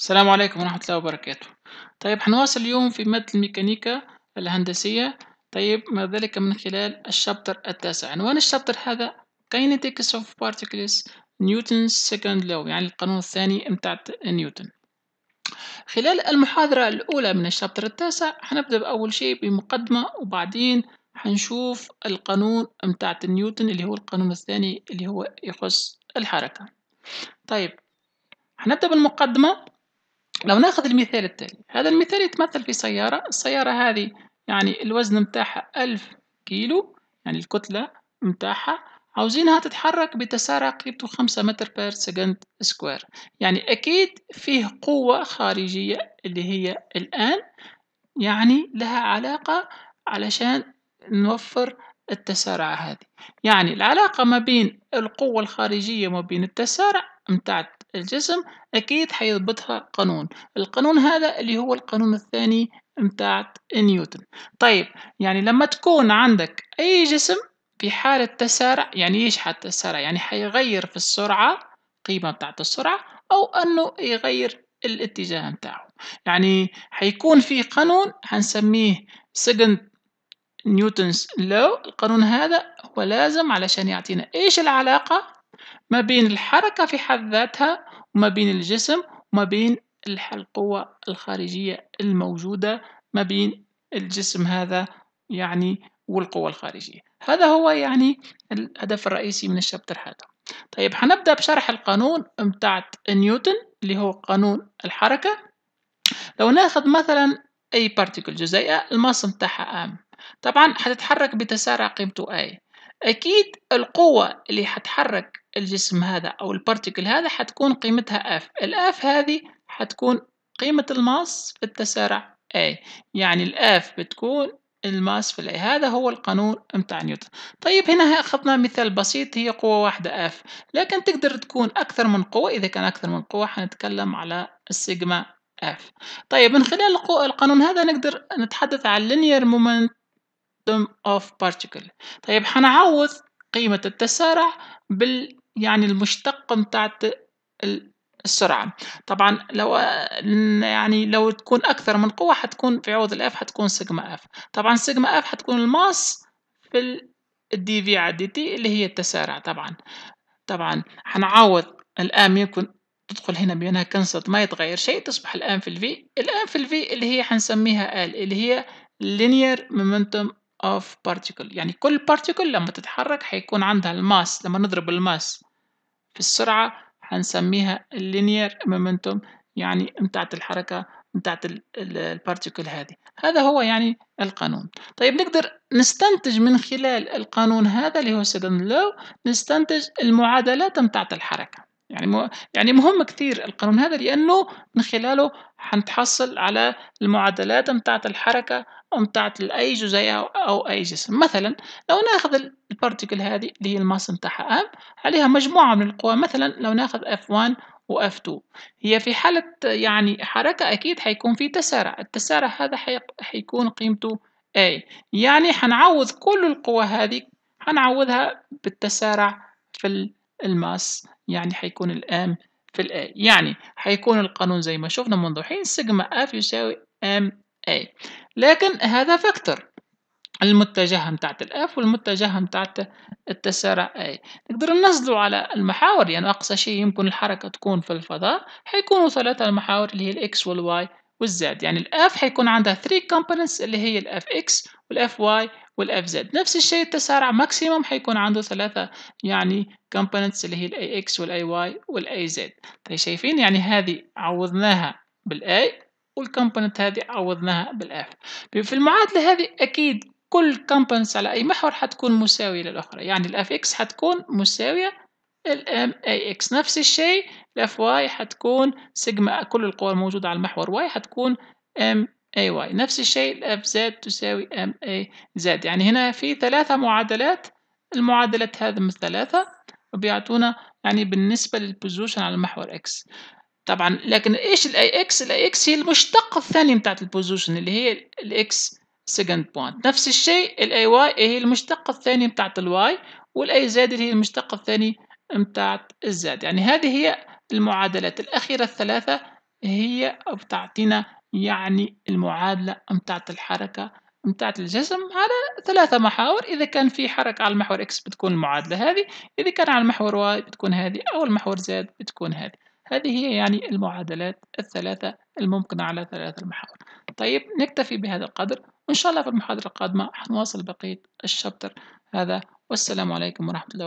السلام عليكم ورحمة الله وبركاته طيب حنواصل اليوم في مادة الميكانيكا الهندسية طيب ما ذلك من خلال الشابتر التاسع عنوان الشابتر هذا Kinetics of Particles Newton's Second Law يعني القانون الثاني متاع نيوتن خلال المحاضرة الأولى من الشابتر التاسع حنبدأ بأول شيء بمقدمة وبعدين حنشوف القانون متاع نيوتن اللي هو القانون الثاني اللي هو يخص الحركة طيب حنبدأ بالمقدمة لو ناخذ المثال التالي هذا المثال يتمثل في سيارة السيارة هذه يعني الوزن متاعها ألف كيلو يعني الكتلة متاعها عاوزينها تتحرك بتسارع قيمته خمسة متر بير سكند سكوير يعني أكيد فيه قوة خارجية اللي هي الآن يعني لها علاقة علشان نوفر التسارع هذه يعني العلاقة ما بين القوة الخارجية وما بين التسارع متاع الجسم أكيد حيضبطها قانون القانون هذا اللي هو القانون الثاني متاع نيوتن طيب يعني لما تكون عندك أي جسم في حالة تسارع يعني إيش حالة تسارع يعني حيغير في السرعة قيمة بتاعت السرعة أو أنه يغير الاتجاه متاعه يعني حيكون في قانون هنسميه second نيوتنز لو القانون هذا هو لازم علشان يعطينا ايش العلاقة ما بين الحركة في حد ذاتها وما بين الجسم وما بين القوة الخارجية الموجودة ما بين الجسم هذا يعني والقوة الخارجية هذا هو يعني الهدف الرئيسي من الشابتر هذا طيب حنبدأ بشرح القانون متاع نيوتن اللي هو قانون الحركة لو ناخذ مثلا أي بارتيكل جزيئة الماس متاعها أم طبعا حتتحرك بتسارع قيمته أي أكيد القوة اللي حتحرك الجسم هذا أو البارتيكل هذا حتكون قيمتها F الأف هذه حتكون قيمة الماس في التسارع A يعني الأف بتكون الماس في الأي هذا هو القانون متاع نيوتن طيب هنا أخذنا مثال بسيط هي قوة واحدة F لكن تقدر تكون أكثر من قوة إذا كان أكثر من قوة حنتكلم على السيجما F طيب من خلال القانون هذا نقدر نتحدث عن linear moment system of particle طيب حنعوض قيمة التسارع بال يعني المشتق متاع السرعة طبعا لو يعني لو تكون أكثر من قوة حتكون في عوض الإف حتكون سيجما إف طبعا سيجما إف حتكون الماس في الدي في على دي تي اللي هي التسارع طبعا طبعا حنعوض الآم يكون تدخل هنا بأنها كنسلت ما يتغير شيء تصبح الآن في الفي الآن في الفي اللي هي حنسميها آل اللي هي linear momentum of particle يعني كل particle لما تتحرك حيكون عندها الماس لما نضرب الماس في السرعة حنسميها linear momentum يعني متاعت الحركة بتاعت البارتيكل هذه هذا هو يعني القانون طيب نقدر نستنتج من خلال القانون هذا اللي هو سيدن لو نستنتج المعادلات متاعت الحركة يعني مو يعني مهم كثير القانون هذا لأنه من خلاله حنتحصل على المعادلات متاعت الحركة متاعت أي جزيئة أو أي جسم مثلا لو ناخذ البارتيكل هذه اللي هي الماس متاعها ام عليها مجموعة من القوى مثلا لو ناخذ اف 1 و F2 هي في حالة يعني حركة أكيد حيكون في تسارع التسارع هذا حي... حيكون قيمته A يعني حنعوض كل القوى هذه حنعوضها بالتسارع في الماس يعني حيكون الام في الاي يعني حيكون القانون زي ما شفنا منذ حين سيجما اف يساوي ام اي لكن هذا فاكتور المتجهة متاعت الاف والمتجهة متاعت التسارع اي نقدر ننزلوا على المحاور يعني أقصى شيء يمكن الحركة تكون في الفضاء حيكونوا ثلاثة المحاور اللي هي الاكس والواي والزاد يعني الاف حيكون عندها 3 components اللي هي الاف اكس والاف واي والاف زد نفس الشيء التسارع ماكسيموم حيكون عنده ثلاثه يعني كومبوننتس اللي هي الاي اكس والاي واي والاي زد طيب شايفين يعني هذه عوضناها بالاي والكومبوننت هذه عوضناها بالاف طيب في المعادله هذه اكيد كل كومبوننتس على اي محور حتكون مساويه للاخرى يعني الاف اكس حتكون مساويه الام اي اكس نفس الشيء الاف واي حتكون سيجما كل القوى الموجودة على المحور واي حتكون ام اي أيوة، واي نفس الشيء اف زد تساوي ام اي زد يعني هنا في ثلاثة معادلات المعادلات هذه من ثلاثة وبيعطونا يعني بالنسبة للبوزيشن على المحور اكس طبعا لكن ايش الاي اكس الاي اكس هي المشتق الثاني بتاعت البوزيشن اللي هي الاكس سكند بوينت نفس الشيء الاي واي هي المشتق الثاني بتاعت الواي والاي زد اللي هي المشتق الثاني بتاعت الزد يعني هذه هي المعادلات الأخيرة الثلاثة هي بتعطينا يعني المعادلة متاعة الحركة متاعة الجسم على ثلاثة محاور إذا كان في حركة على المحور إكس بتكون المعادلة هذه إذا كان على المحور واي بتكون هذه أو المحور زد بتكون هذه هذه هي يعني المعادلات الثلاثة الممكنة على ثلاثة المحاور طيب نكتفي بهذا القدر وإن شاء الله في المحاضرة القادمة حنواصل بقية الشابتر هذا والسلام عليكم ورحمة الله وبركاته